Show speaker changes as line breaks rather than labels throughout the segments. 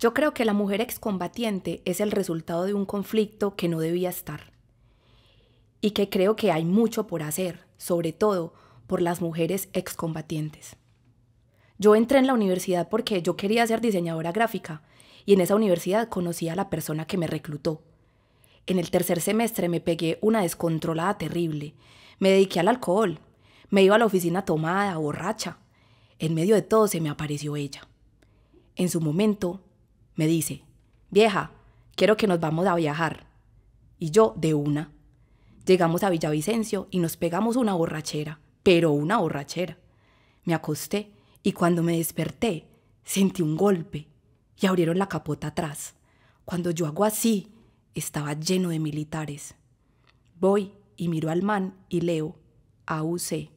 Yo creo que la mujer excombatiente es el resultado de un conflicto que no debía estar y que creo que hay mucho por hacer, sobre todo por las mujeres excombatientes. Yo entré en la universidad porque yo quería ser diseñadora gráfica y en esa universidad conocí a la persona que me reclutó. En el tercer semestre me pegué una descontrolada terrible. Me dediqué al alcohol. Me iba a la oficina tomada, borracha. En medio de todo se me apareció ella. En su momento me dice, vieja, quiero que nos vamos a viajar. Y yo de una. Llegamos a Villavicencio y nos pegamos una borrachera, pero una borrachera. Me acosté y cuando me desperté sentí un golpe y abrieron la capota atrás. Cuando yo hago así, estaba lleno de militares. Voy y miro al man y leo AUC.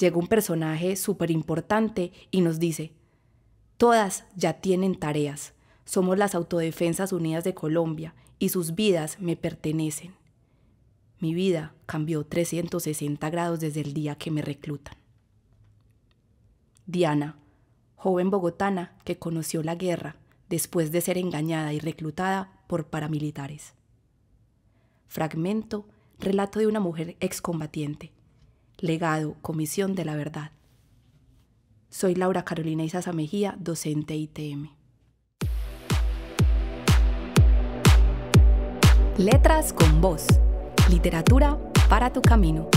Llega un personaje súper importante y nos dice, todas ya tienen tareas, somos las Autodefensas Unidas de Colombia y sus vidas me pertenecen. Mi vida cambió 360 grados desde el día que me reclutan. Diana, joven bogotana que conoció la guerra después de ser engañada y reclutada por paramilitares. Fragmento, relato de una mujer excombatiente. Legado, Comisión de la Verdad. Soy Laura Carolina Isaza Mejía, docente ITM. Letras con voz. Literatura para tu camino.